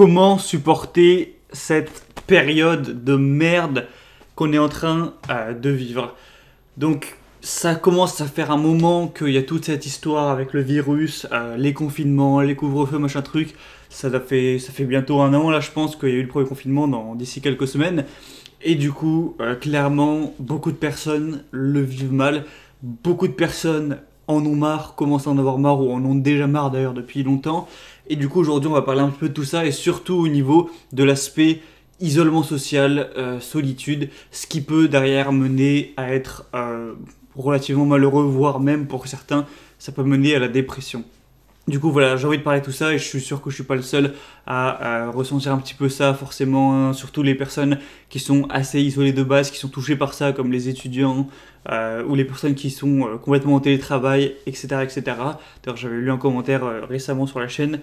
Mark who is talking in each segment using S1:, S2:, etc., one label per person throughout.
S1: comment supporter cette période de merde qu'on est en train euh, de vivre. Donc ça commence à faire un moment qu'il y a toute cette histoire avec le virus, euh, les confinements, les couvre-feux, machin truc. Ça fait, ça fait bientôt un an là, je pense qu'il y a eu le premier confinement d'ici quelques semaines. Et du coup, euh, clairement, beaucoup de personnes le vivent mal. Beaucoup de personnes en ont marre, commencent à en avoir marre ou en ont déjà marre d'ailleurs depuis longtemps. Et du coup, aujourd'hui, on va parler un peu de tout ça et surtout au niveau de l'aspect isolement social, euh, solitude, ce qui peut derrière mener à être euh, relativement malheureux, voire même pour certains, ça peut mener à la dépression. Du coup, voilà, j'ai envie de parler de tout ça et je suis sûr que je suis pas le seul à, ressentir un petit peu ça, forcément, hein, surtout les personnes qui sont assez isolées de base, qui sont touchées par ça, comme les étudiants euh, ou les personnes qui sont euh, complètement en télétravail, etc. etc. D'ailleurs, j'avais lu un commentaire euh, récemment sur la chaîne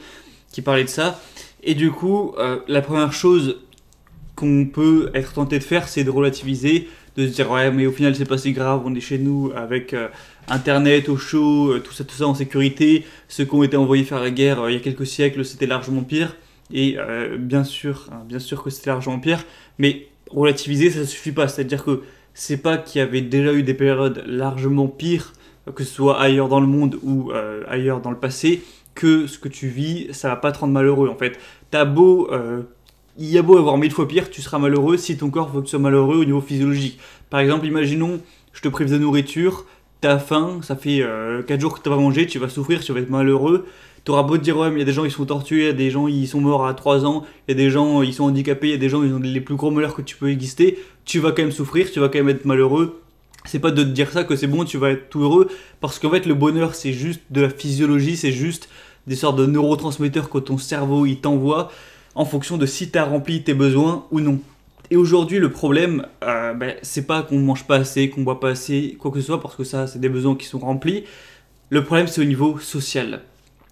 S1: qui parlait de ça. Et du coup, la première chose qu'on peut être tenté de faire, c'est de relativiser, de se dire, ouais, mais au final, c'est pas si grave, on est chez nous avec Internet, au chaud, euh, tout ça, tout ça en sécurité. Ceux qui ont été envoyés faire la guerre euh, il y a quelques siècles, c'était largement pire. Et euh, bien sûr, hein, bien sûr que c'était largement pire, mais relativiser, ça ne suffit pas. C'est-à-dire que c'est pas qu'il y avait déjà eu des périodes largement pires, que ce soit ailleurs dans le monde ou ailleurs dans le passé, que ce que tu vis, ça va pas te rendre malheureux en fait. beau il y a beau avoir mille fois pire, tu seras malheureux si ton corps veut que tu sois malheureux au niveau physiologique. Par exemple, imaginons, je te prive de nourriture, t'as faim, ça fait 4 euh, jours que t'as pas mangé, tu vas souffrir, tu vas être malheureux. T'auras beau te dire, ouais, il y a des gens qui sont torturés, il y a des gens ils sont morts à 3 ans, il y a des gens ils sont handicapés, il y a des gens ils ont les plus gros malheurs que tu peux exister. Tu vas quand même souffrir, tu vas quand même être malheureux. C'est pas de te dire ça que c'est bon, tu vas être tout heureux, parce qu'en fait le bonheur c'est juste de la physiologie, c'est juste des sortes de neurotransmetteurs que ton cerveau il t'envoie en fonction de si t'as rempli tes besoins ou non. Et aujourd'hui, le problème, euh, ben, c'est pas qu'on mange pas assez, qu'on boit pas assez, quoi que ce soit, parce que ça, c'est des besoins qui sont remplis. Le problème, c'est au niveau social.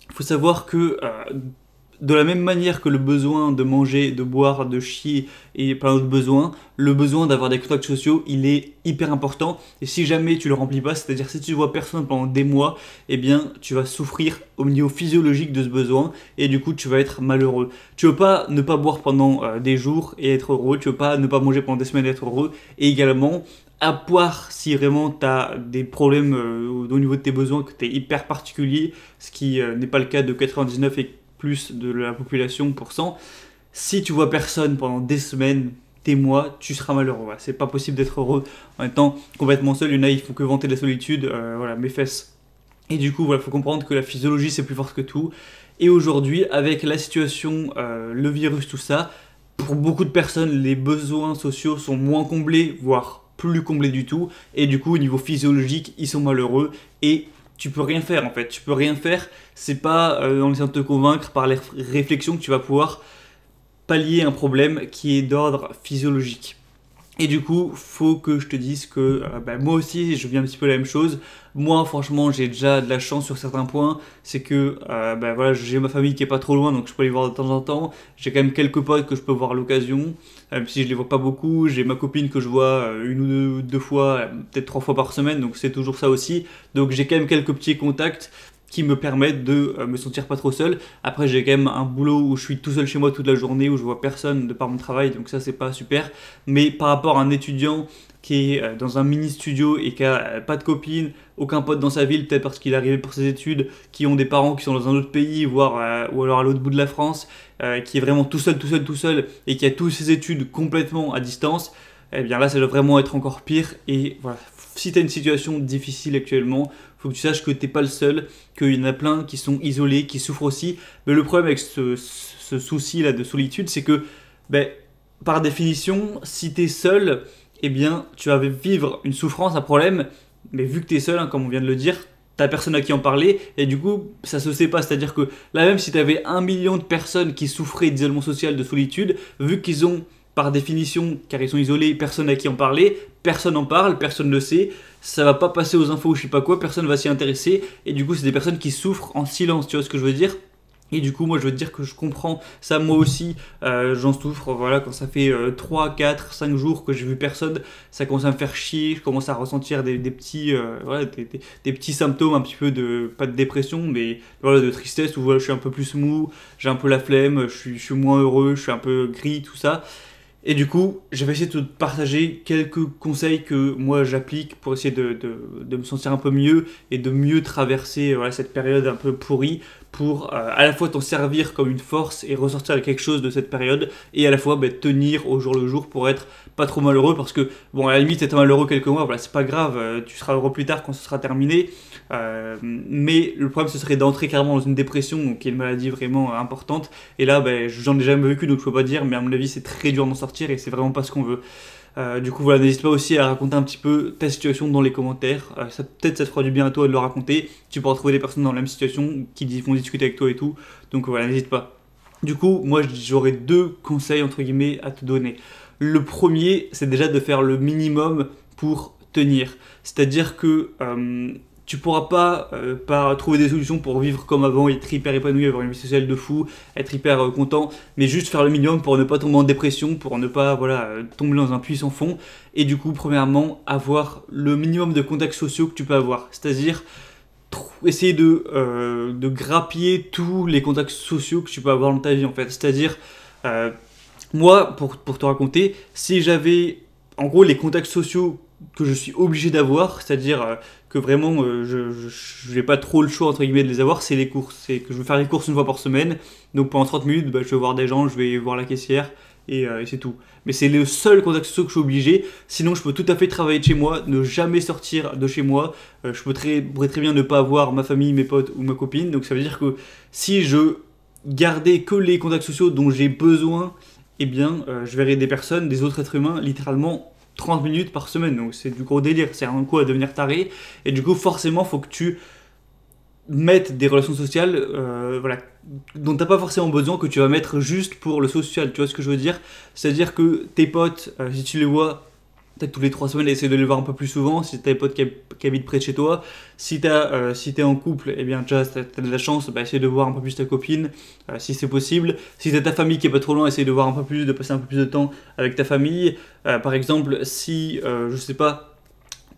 S1: Il faut savoir que euh, de la même manière que le besoin de manger, de boire, de chier et plein d'autres besoins, le besoin d'avoir des contacts sociaux, il est hyper important. Et si jamais tu le remplis pas, c'est-à-dire si tu vois personne pendant des mois, eh bien tu vas souffrir au niveau physiologique de ce besoin et du coup tu vas être malheureux. Tu veux pas ne pas boire pendant euh, des jours et être heureux, tu veux pas ne pas manger pendant des semaines et être heureux. Et également, à part si vraiment tu as des problèmes euh, au niveau de tes besoins, que tu es hyper particulier, ce qui euh, n'est pas le cas de 99 et plus de la population pour cent. Si tu vois personne pendant des semaines, des mois, tu seras malheureux. C'est pas possible d'être heureux en étant complètement seul. Il y en a, faut que vanter la solitude. Euh, voilà, mes fesses. Et du coup, voilà, faut comprendre que la physiologie c'est plus fort que tout. Et aujourd'hui, avec la situation, euh, le virus, tout ça, pour beaucoup de personnes, les besoins sociaux sont moins comblés, voire plus comblés du tout. Et du coup, au niveau physiologique, ils sont malheureux et tu peux rien faire en fait. Tu peux rien faire. C'est pas euh, en essayant de te convaincre par les réflexions que tu vas pouvoir pallier un problème qui est d'ordre physiologique. Et du coup, faut que je te dise que euh, bah, moi aussi, je viens un petit peu la même chose. Moi, franchement, j'ai déjà de la chance sur certains points. C'est que euh, bah, voilà, j'ai ma famille qui est pas trop loin, donc je peux les voir de temps en temps. J'ai quand même quelques potes que je peux voir à l'occasion, euh, même si je les vois pas beaucoup. J'ai ma copine que je vois une ou deux fois, peut-être trois fois par semaine, donc c'est toujours ça aussi. Donc j'ai quand même quelques petits contacts qui me permettent de euh, me sentir pas trop seul. Après, j'ai quand même un boulot où je suis tout seul chez moi toute la journée, où je vois personne de par mon travail, donc ça, c'est pas super. Mais par rapport à un étudiant qui est euh, dans un mini studio et qui a euh, pas de copine, aucun pote dans sa ville, peut-être parce qu'il est arrivé pour ses études, qui ont des parents qui sont dans un autre pays, voire ou alors à l'autre bout de la France, qui est vraiment tout seul, tout seul, tout seul, et qui a tous ses études complètement à distance, eh bien là, ça doit vraiment être encore pire. Et voilà, si tu as une situation difficile actuellement, que tu saches que t'es pas le seul, qu'il y en a plein qui sont isolés, qui souffrent aussi. Mais le problème avec ce, souci-là de solitude, c'est que, ben, par définition, si tu es seul, eh bien, tu vas vivre une souffrance, un problème, mais vu que tu es seul, hein, comme on vient de le dire, t'as personne à qui en parler, et du coup, ça se sait pas. C'est-à-dire que là, même si tu avais un million de personnes qui souffraient d'isolement social, de solitude, vu qu'ils ont, par définition, car ils sont isolés, personne à qui en parler, personne en parle, personne ne sait, ça va pas passer aux infos ou je sais pas quoi, personne va s'y intéresser, et du coup c'est des personnes qui souffrent en silence, tu vois ce que je veux dire et du coup, moi, je veux dire que je comprends ça, moi aussi, euh, j'en souffre. Voilà, quand ça fait 3, 4, 5 jours que j'ai vu personne, ça commence à me faire chier, je commence à ressentir des, petits, euh, petits symptômes, un petit peu de, pas de dépression, mais voilà, de tristesse, où voilà, je suis un peu plus mou, j'ai un peu la flemme, je suis, je suis moins heureux, je suis un peu gris, tout ça. Et du coup, j'avais essayé essayer de partager quelques conseils que moi j'applique pour essayer de, me sentir un peu mieux et de mieux traverser cette période un peu pourrie pour euh, à la fois t'en servir comme une force et ressortir quelque chose de cette période et à la fois bah, tenir au jour le jour pour être pas trop malheureux parce que bon à la limite être malheureux quelques mois voilà c'est pas grave euh, tu seras heureux plus tard quand ce sera terminé euh, mais le problème, ce serait d'entrer carrément dans une dépression, qui est une maladie vraiment importante. Et là, ben, j'en ai jamais vécu, donc je peux pas dire, mais à mon avis, c'est très dur d'en sortir et c'est vraiment pas ce qu'on veut. Euh, du coup, voilà, n'hésite pas aussi à raconter un petit peu ta situation dans les commentaires. Euh, ça, peut-être ça te fera du bien à toi de le raconter. Tu pourras trouver des personnes dans la même situation qui vont discuter avec toi et tout. Donc voilà, n'hésite pas. Du coup, moi j'aurais deux conseils entre guillemets à te donner. Le premier, c'est déjà de faire le minimum pour tenir. C'est-à-dire que tu pourras pas, euh, pas trouver des solutions pour vivre comme avant, être hyper épanoui, avoir une vie sociale de fou, être hyper euh, content, mais juste faire le minimum pour ne pas tomber en dépression, pour ne pas voilà, euh, tomber dans un puits sans fond. Et du coup, premièrement, avoir le minimum de contacts sociaux que tu peux avoir. C'est-à-dire essayer de, de grappiller tous les contacts sociaux que tu peux avoir dans ta vie en fait. C'est-à-dire, moi, pour, te raconter, si j'avais en gros les contacts sociaux que je suis obligé d'avoir, c'est-à-dire que vraiment euh, je n'ai pas trop le choix entre guillemets de les avoir, c'est les courses. C'est que je veux faire les courses une fois par semaine, donc pendant 30 minutes, bah, je vais voir des gens, je vais voir la caissière et, euh, c'est tout. Mais c'est le seul contact social que je suis obligé, sinon je peux tout à fait travailler de chez moi, ne jamais sortir de chez moi, euh, je peux très, très bien ne pas avoir ma famille, mes potes ou ma copine, donc ça veut dire que si je gardais que les contacts sociaux dont j'ai besoin, eh bien je verrais des personnes, des autres êtres humains littéralement 30 minutes par semaine. Donc c'est du gros délire, c'est un coup à devenir taré. Et du coup, forcément, faut que tu mettes des relations sociales euh, voilà, dont t'as pas forcément besoin, que tu vas mettre juste pour le social. Tu vois ce que je veux dire C'est-à-dire que tes potes, euh, si tu les vois peut-être tous les trois semaines, essayer de les voir un peu plus souvent. Si t'as des potes qui, habitent près de chez toi, si t'as, euh, si t'es en couple, et eh bien déjà, t'as, de la chance, bah, essayer de voir un peu plus ta copine, euh, si c'est possible. Si t'as ta famille qui est pas trop loin, essayer de voir un peu plus, de passer un peu plus de temps avec ta famille. Euh, par exemple, si, euh, je sais pas,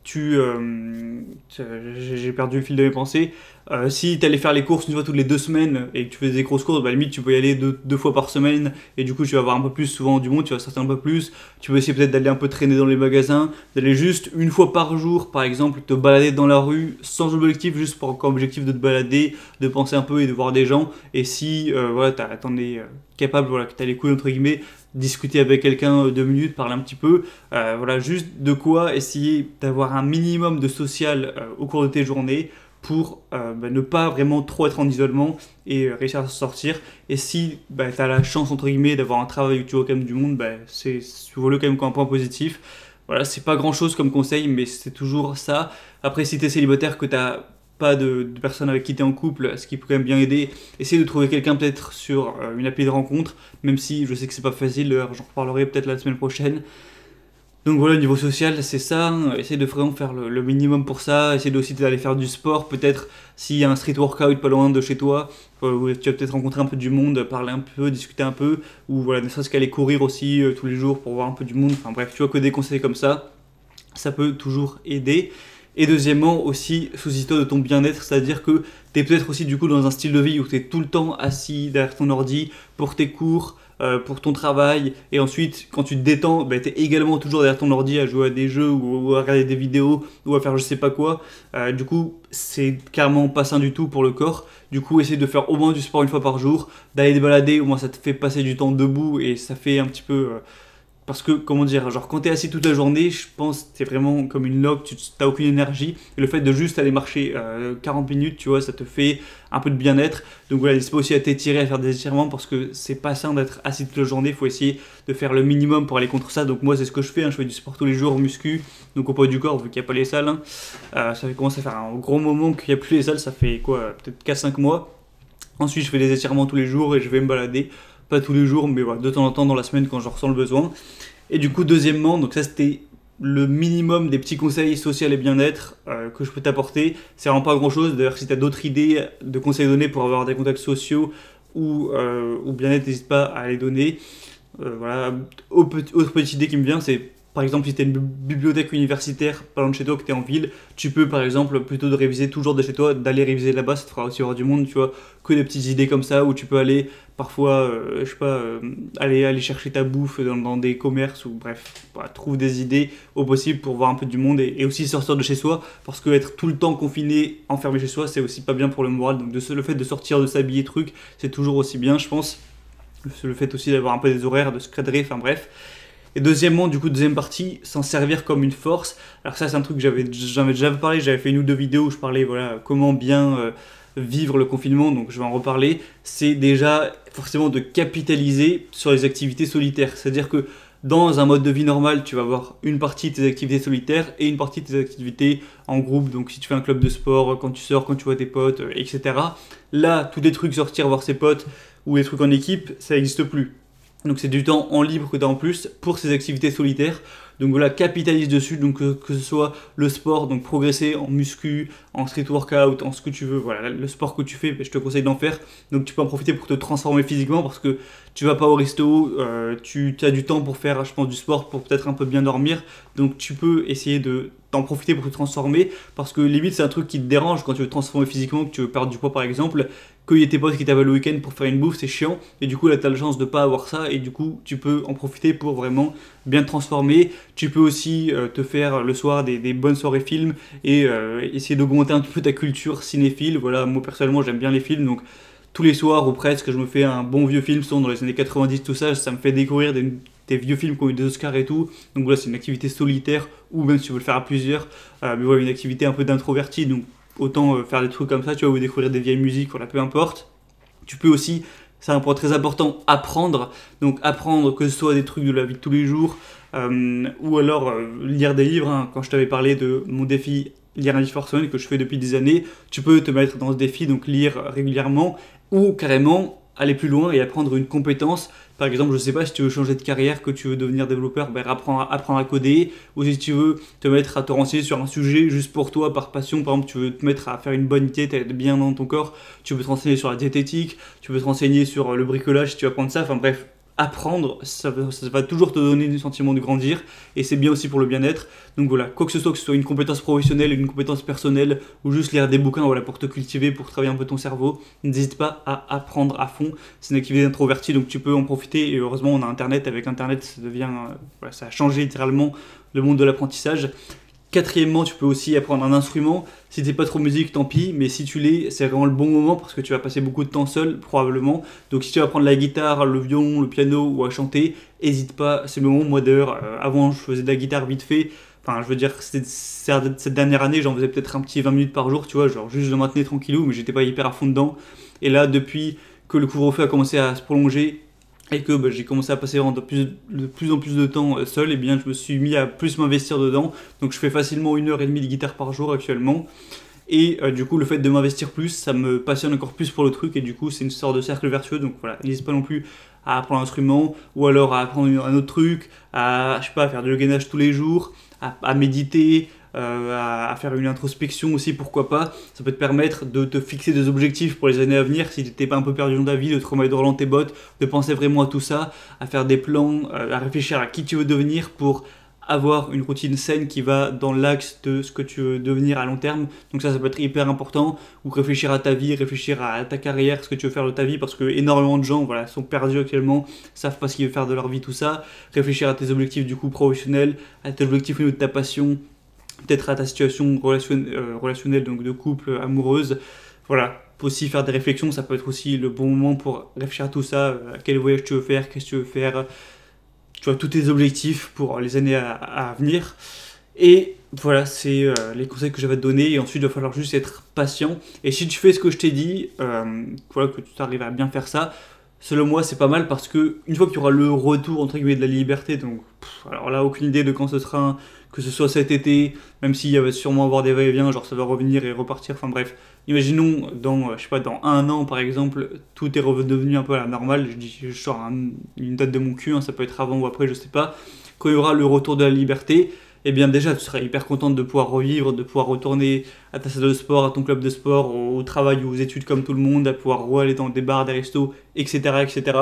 S1: tu, euh, j'ai perdu le fil de mes pensées. Euh, si tu allais faire les courses une fois toutes les deux semaines et que tu faisais des grosses courses, bah, limite tu peux y aller deux, deux, fois par semaine et du coup tu vas avoir un peu plus souvent du monde, tu vas sortir un peu plus. Tu peux essayer peut-être d'aller un peu traîner dans les magasins, d'aller juste une fois par jour par exemple te balader dans la rue sans objectif, juste pour comme objectif de te balader, de penser un peu et de voir des gens. Et si euh, voilà, t'en es capable, voilà, que t'as les couilles entre guillemets, discuter avec quelqu'un euh, deux minutes, parler un petit peu. Euh, voilà, juste de quoi essayer d'avoir un minimum de social euh, au cours de tes journées pour bah, ne pas vraiment trop être en isolement et réussir à sortir. Et si bah, tu as la chance, entre guillemets, d'avoir un travail où tu vois même du monde, bah, c'est, souvent le quand même comme un point positif. Voilà, c'est pas grand chose comme conseil, mais c'est toujours ça. Après, si tu es célibataire, que tu as pas de, personne personnes avec qui tu es en couple, ce qui peut quand même bien aider. Essayer de trouver quelqu'un peut-être sur euh, une appli de rencontre, même si je sais que c'est pas facile, j'en reparlerai peut-être la semaine prochaine. Donc voilà, au niveau social, c'est ça. Euh, Essayer de vraiment faire le, minimum pour ça. Essayer aussi d'aller faire du sport, peut-être s'il y a un street workout pas loin de chez toi, euh, où tu vas peut-être rencontrer un peu du monde, parler un peu, discuter un peu, ou voilà, ne serait-ce qu'aller courir aussi tous les jours pour voir un peu du monde. Enfin bref, tu vois que des conseils comme ça, ça peut toujours aider. Et deuxièmement, aussi, sous toi de ton bien-être, c'est-à-dire que tu es peut-être aussi du coup dans un style de vie où tu es tout le temps assis derrière ton ordi pour tes cours, euh, pour ton travail, et ensuite quand tu te détends, ben, tu es également toujours derrière ton ordi à jouer à des jeux ou, à regarder des vidéos ou à faire je sais pas quoi. Euh, du coup, c'est carrément pas sain du tout pour le corps. Du coup, essaye de faire au moins du sport une fois par jour, d'aller te balader, au moins ça te fait passer du temps debout et ça fait un petit peu... Euh, parce que comment dire genre quand t'es assis toute la journée je pense c'est vraiment comme une loque tu n'as aucune énergie et le fait de juste aller marcher 40 euh, minutes tu vois ça te fait un peu de bien-être donc voilà n'hésite pas aussi à t'étirer à faire des étirements parce que c'est pas sain d'être assis toute la journée il faut essayer de faire le minimum pour aller contre ça donc moi c'est ce que je fais hein. je fais du sport tous les jours muscu donc au poids du corps vu qu'il n'y a pas les salles hein. euh, ça fait commence à faire un gros moment qu'il n'y a plus les salles ça fait quoi peut-être 4-5 mois ensuite je fais des étirements tous les jours et je vais me balader pas tous les jours, mais de temps en temps dans la semaine quand j'en ressens le besoin. Et du coup, deuxièmement, donc ça c'était le minimum des petits conseils social et bien-être euh, que je peux t'apporter. C'est vraiment pas grand-chose. D'ailleurs, si tu as d'autres idées de conseils donnés pour avoir des contacts sociaux euh, ou, bien-être, n'hésite pas à les donner. Euh, voilà, autre petite idée qui me vient, c'est par exemple, si tu as une bibliothèque universitaire par de chez toi, que tu es en ville, tu peux par exemple, plutôt de réviser toujours de chez toi, d'aller réviser là-bas, ça te fera aussi voir du monde, tu vois, que des petites idées comme ça où tu peux aller parfois, euh, je sais pas, euh, aller, aller chercher ta bouffe dans, des commerces ou bref, bah, trouve des idées au possible pour voir un peu du monde et, aussi sortir de chez soi parce que être tout le temps confiné, enfermé chez soi, c'est aussi pas bien pour le moral. Donc le fait de sortir, de s'habiller, truc, c'est toujours aussi bien, je pense. Le fait aussi d'avoir un peu des horaires, de se cadrer, enfin bref. Et deuxièmement, du coup, deuxième partie, s'en servir comme une force. Alors ça, c'est un truc que j'avais déjà parlé, j'avais fait une ou deux vidéos où je parlais, voilà, comment bien euh, vivre le confinement, donc je vais en reparler. C'est déjà forcément de capitaliser sur les activités solitaires. C'est-à-dire que dans un mode de vie normal, tu vas avoir une partie de tes activités solitaires et une partie de tes activités en groupe. Donc si tu fais un club de sport, quand tu sors, quand tu vois tes potes, euh, etc. Là, tous les trucs sortir voir ses potes ou les trucs en équipe, ça n'existe plus. Donc c'est du temps en libre que tu as en plus pour ces activités solitaires. Donc voilà, capitalise dessus, donc euh, que, ce soit le sport, donc progresser en muscu, en street workout, en ce que tu veux, voilà, le sport que tu fais, ben, je te conseille d'en faire. Donc tu peux en profiter pour te transformer physiquement parce que tu vas pas au resto, euh, tu as du temps pour faire, je pense, du sport, pour peut-être un peu bien dormir. Donc tu peux essayer de t'en profiter pour te transformer parce que limite c'est un truc qui te dérange quand tu veux te transformer physiquement, que tu veux perdre du poids par exemple que y ait tes potes qui t'avaient le week-end pour faire une bouffe, c'est chiant. Et du coup, là, t'as la chance de pas avoir ça. Et du coup, tu peux en profiter pour vraiment bien te transformer. Tu peux aussi euh, te faire le soir des, bonnes soirées films et euh, essayer d'augmenter un petit peu ta culture cinéphile. Voilà, moi personnellement, j'aime bien les films. Donc, tous les soirs ou presque, je me fais un bon vieux film, sont dans les années 90, tout ça. Ça me fait découvrir des vieux films qui ont eu des Oscars et tout. Donc voilà, c'est une activité solitaire ou même si tu veux le faire à plusieurs, euh, mais voilà, une activité un peu d'introverti. Donc autant euh, faire des trucs comme ça, tu vois, ou découvrir des vieilles musiques, voilà, peu importe. Tu peux aussi, c'est un point très important, apprendre. Donc apprendre que ce soit des trucs de la vie de tous les jours, euh, ou alors euh, lire des livres. Hein. Quand je t'avais parlé de mon défi lire un livre par semaine que je fais depuis des années, tu peux te mettre dans ce défi, donc lire régulièrement, ou carrément aller plus loin et apprendre une compétence par exemple, je sais pas si tu veux changer de carrière, que tu veux devenir développeur, ben, apprendre, à, coder, ou si tu veux te mettre à te renseigner sur un sujet juste pour toi, par passion, par exemple, tu veux te mettre à faire une bonne diète, être bien dans ton corps, tu veux te renseigner sur la diététique, tu veux te renseigner sur le bricolage tu vas prendre ça, enfin bref, apprendre, ça va, toujours te donner du sentiment de grandir et c'est bien aussi pour le bien-être. Donc voilà, quoi que ce soit, que ce soit une compétence professionnelle, une compétence personnelle ou juste lire des bouquins voilà, pour te cultiver, pour travailler un peu ton cerveau, n'hésite pas à apprendre à fond. C'est une activité introvertie donc tu peux en profiter et heureusement on a Internet. Avec Internet, ça devient, euh, ça a changé littéralement le monde de l'apprentissage. Quatrièmement, tu peux aussi apprendre un instrument. Si n'es pas trop musique, tant pis, mais si tu l'es, c'est vraiment le bon moment parce que tu vas passer beaucoup de temps seul, probablement. Donc si tu vas apprendre la guitare, le violon, le piano ou à chanter, hésite pas, c'est le moment. Moi d'ailleurs, euh, avant je faisais de la guitare vite fait. Enfin, je veux dire, cette, cette dernière année, j'en faisais peut-être un petit 20 minutes par jour, tu vois, genre juste je maintenais tranquillou, mais j'étais pas hyper à fond dedans. Et là, depuis que le couvre-feu a commencé à se prolonger et que bah, j'ai commencé à passer de plus, en plus de temps euh, seul, et eh bien je me suis mis à plus m'investir dedans. Donc je fais facilement une heure et demie de guitare par jour actuellement. Et euh, du coup, le fait de m'investir plus, ça me passionne encore plus pour le truc, et du coup, c'est une sorte de cercle vertueux. Donc voilà, n'hésite pas non plus à apprendre un instrument, ou alors à apprendre un autre truc, à, je sais pas, faire du gainage tous les jours, à, à méditer, euh, à, faire une introspection aussi, pourquoi pas. Ça peut te permettre de te fixer des objectifs pour les années à venir si tu n'étais pas un peu perdu dans ta vie, de te remettre dans tes bottes, de penser vraiment à tout ça, à faire des plans, euh, à réfléchir à qui tu veux devenir pour avoir une routine saine qui va dans l'axe de ce que tu veux devenir à long terme. Donc ça, ça peut être hyper important. Ou réfléchir à ta vie, réfléchir à ta carrière, ce que tu veux faire de ta vie, parce que énormément de gens voilà, sont perdus actuellement, savent pas ce qu'ils veulent faire de leur vie, tout ça. Réfléchir à tes objectifs du coup professionnels, à tes objectifs au niveau de ta passion, peut-être à ta situation euh, relationnelle, donc de couple, euh, amoureuse. Voilà, aussi faire des réflexions, ça peut être aussi le bon moment pour réfléchir à tout ça, euh, quel voyage tu veux faire, qu'est-ce que tu veux faire, tu vois, tous tes objectifs pour les années à, venir. Et voilà, c'est les conseils que vais te donner. Et ensuite, il va falloir juste être patient. Et si tu fais ce que je t'ai dit, voilà, que tu arrives à bien faire ça, selon moi, c'est pas mal parce que une fois qu'il y aura le retour entre guillemets de la liberté, donc alors là, aucune idée de quand ce sera, que ce soit cet été, même s'il y avait sûrement avoir des va-et-vient, genre ça va revenir et repartir. Enfin bref, imaginons dans, euh, je sais pas, dans un an par exemple, tout est redevenu un peu à la normale. Je dis, je sors une date de mon cul, hein, ça peut être avant ou après, je sais pas. Quand il y aura le retour de la liberté, eh bien déjà tu seras hyper contente de pouvoir revivre, de pouvoir retourner à ta salle de sport, à ton club de sport, au, travail ou aux études comme tout le monde, à pouvoir aller dans des bars, des restos, etc. etc.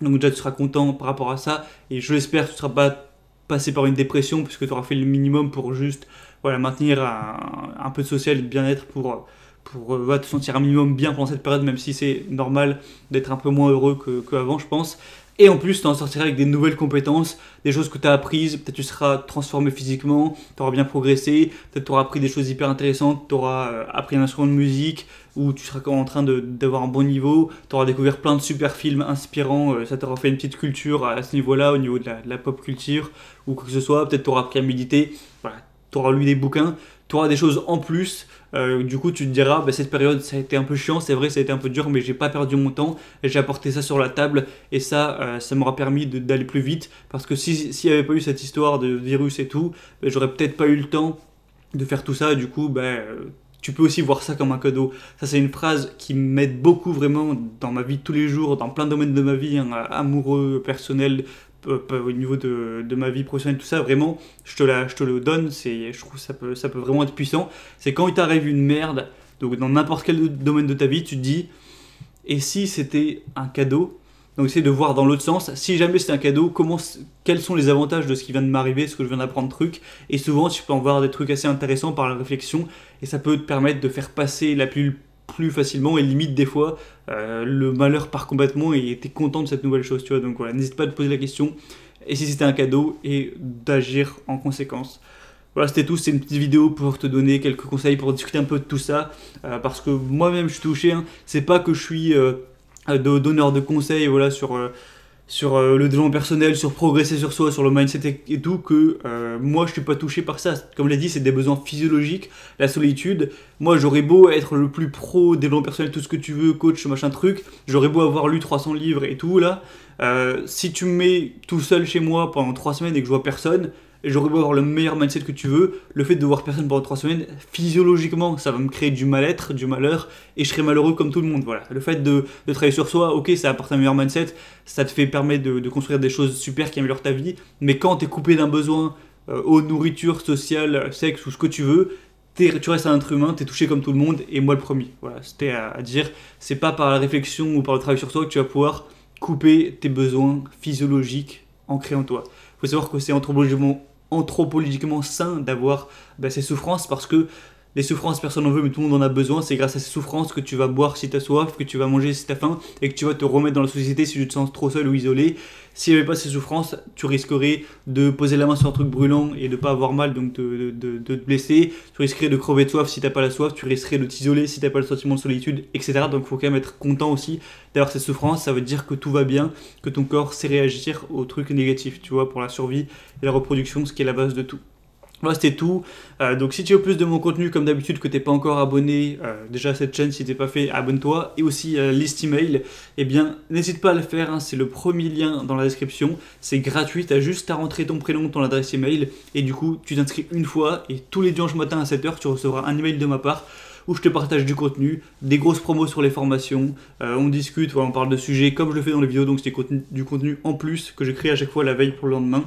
S1: Donc déjà tu seras content par rapport à ça et je l'espère tu ne seras pas passé par une dépression puisque tu auras fait le minimum pour juste voilà, maintenir un, peu de social de bien-être pour pour euh, te sentir un minimum bien pendant cette période, même si c'est normal d'être un peu moins heureux qu'avant, je pense. Et en plus, tu en sortiras avec des nouvelles compétences, des choses que tu as apprises, peut-être tu seras transformé physiquement, tu auras bien progressé, peut-être tu auras appris des choses hyper intéressantes, tu auras euh, appris un instrument de musique, ou tu seras en train d'avoir un bon niveau, tu auras découvert plein de super films inspirants, euh, ça t'aura fait une petite culture à, ce niveau-là, au niveau de la, pop culture, ou quoi que ce soit, peut-être tu auras appris à méditer, voilà, tu auras lu des bouquins, tu auras des choses en plus euh, du coup, tu te diras, bah, cette période, ça a été un peu chiant, c'est vrai, ça a été un peu dur, mais j'ai pas perdu mon temps, j'ai apporté ça sur la table, et ça, euh, ça m'aura permis d'aller plus vite, parce que s'il n'y avait pas eu cette histoire de virus et tout, bah, j'aurais peut-être pas eu le temps de faire tout ça, du coup, bah, tu peux aussi voir ça comme un cadeau. Ça, c'est une phrase qui m'aide beaucoup vraiment dans ma vie tous les jours, dans plein de domaines de ma vie, hein, amoureux, personnel, euh, au niveau de, ma vie professionnelle, tout ça, vraiment, je te, la, je te le donne, je trouve que ça peut, ça peut vraiment être puissant. C'est quand il t'arrive une merde, donc dans n'importe quel domaine de ta vie, tu te dis, et si c'était un cadeau Donc essaye de voir dans l'autre sens, si jamais c'était un cadeau, comment, quels sont les avantages de ce qui vient de m'arriver, ce que je viens d'apprendre truc, et souvent tu peux en voir des trucs assez intéressants par la réflexion, et ça peut te permettre de faire passer la plus plus facilement et limite des fois euh, le malheur par combattement et était content de cette nouvelle chose, tu vois. Donc voilà, n'hésite pas à te poser la question et si c'était un cadeau et d'agir en conséquence. Voilà, c'était tout. C'est une petite vidéo pour te donner quelques conseils pour discuter un peu de tout ça euh, parce que moi-même je suis touché. Hein. C'est pas que je suis euh, donneur de conseils voilà sur sur euh, le développement personnel, sur progresser sur soi, sur le mindset et, tout, que euh, moi je suis pas touché par ça. Comme je l'ai dit, c'est des besoins physiologiques, la solitude. Moi j'aurais beau être le plus pro développement personnel, tout ce que tu veux, coach, machin truc, j'aurais beau avoir lu 300 livres et tout là. Euh, si tu me mets tout seul chez moi pendant 3 semaines et que je vois personne, j'aurais beau avoir le meilleur mindset que tu veux, le fait de voir personne pendant trois semaines, physiologiquement, ça va me créer du mal-être, du malheur, et je serai malheureux comme tout le monde. Voilà. Le fait de, de travailler sur soi, ok, ça apporte un meilleur mindset, ça te fait permettre de, construire des choses super qui améliorent ta vie, mais quand tu es coupé d'un besoin, euh, aux nourritures, nourriture, sexe ou ce que tu veux, tu restes un être humain, tu es touché comme tout le monde, et moi le premier. Voilà, c'était à, à, dire, c'est pas par la réflexion ou par le travail sur soi que tu vas pouvoir couper tes besoins physiologiques ancrés en toi. Il faut savoir que c'est anthropologiquement, anthropologiquement sain d'avoir bah, ces souffrances parce que les souffrances, personne n'en veut, mais tout le monde en a besoin. C'est grâce à ces souffrances que tu vas boire si tu as soif, que tu vas manger si tu as faim, et que tu vas te remettre dans la société si tu te sens trop seul ou isolé. S'il n'y avait pas ces souffrances, tu risquerais de poser la main sur un truc brûlant et de ne pas avoir mal, donc de, te blesser. Tu risquerais de crever de soif si tu t'as pas la soif. Tu risquerais de t'isoler si tu n'as pas le sentiment de solitude, etc. Donc il faut quand même être content aussi d'avoir ces souffrances. Ça veut dire que tout va bien, que ton corps sait réagir aux trucs négatifs, tu vois, pour la survie et la reproduction, ce qui est la base de tout. Voilà, c'était tout. Euh, donc si tu veux plus de mon contenu, comme d'habitude, que tu n'es pas encore abonné euh, déjà à cette chaîne, si tu n'es pas fait, abonne-toi. Et aussi euh, liste email, eh bien n'hésite pas à le faire, hein. c'est le premier lien dans la description. C'est gratuit, as juste à rentrer ton prénom, ton adresse email, et du coup tu t'inscris une fois, et tous les dimanches matin à 7h, tu recevras un email de ma part où je te partage du contenu, des grosses promos sur les formations, on discute, on parle de sujets comme je le fais dans les vidéos, donc c'est du contenu en plus que je crée à chaque fois la veille pour le lendemain.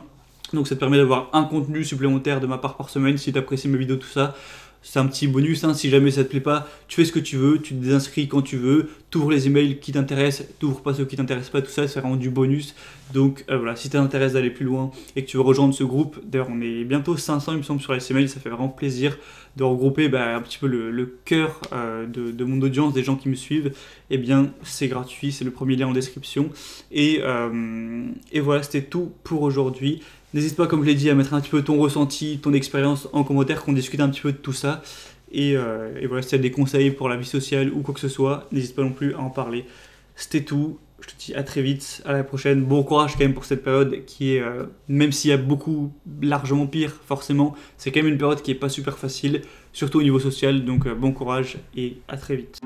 S1: Donc ça te permet d'avoir un contenu supplémentaire de ma part par semaine si tu apprécies mes vidéos, tout ça. C'est un petit bonus, hein, si jamais ça te plaît pas, tu fais ce que tu veux, tu te désinscris quand tu veux, ouvres les emails qui t'intéressent, t'ouvres pas ceux qui t'intéressent pas, tout ça, c'est vraiment du bonus. Donc euh, voilà, si tu t'intéresses d'aller plus loin et que tu veux rejoindre ce groupe, d'ailleurs on est bientôt 500 il me semble sur les emails, ça fait vraiment plaisir de regrouper bah, un petit peu le, cœur euh, de, mon audience, des gens qui me suivent, et eh bien c'est gratuit, c'est le premier lien en description. et euh, voilà, c'était tout pour aujourd'hui. N'hésite pas, comme je l'ai dit, à mettre un petit peu ton ressenti, ton expérience en commentaire, qu'on discute un petit peu de tout ça. Et, euh, voilà, si tu as des conseils pour la vie sociale ou quoi que ce soit, n'hésite pas non plus à en parler. C'était tout. Je te dis à très vite, à la prochaine. Bon courage quand même pour cette période qui est, euh, même s'il y a beaucoup, largement pire, forcément, c'est quand même une période qui n'est pas super facile, surtout au niveau social. Donc euh, bon courage et à très vite.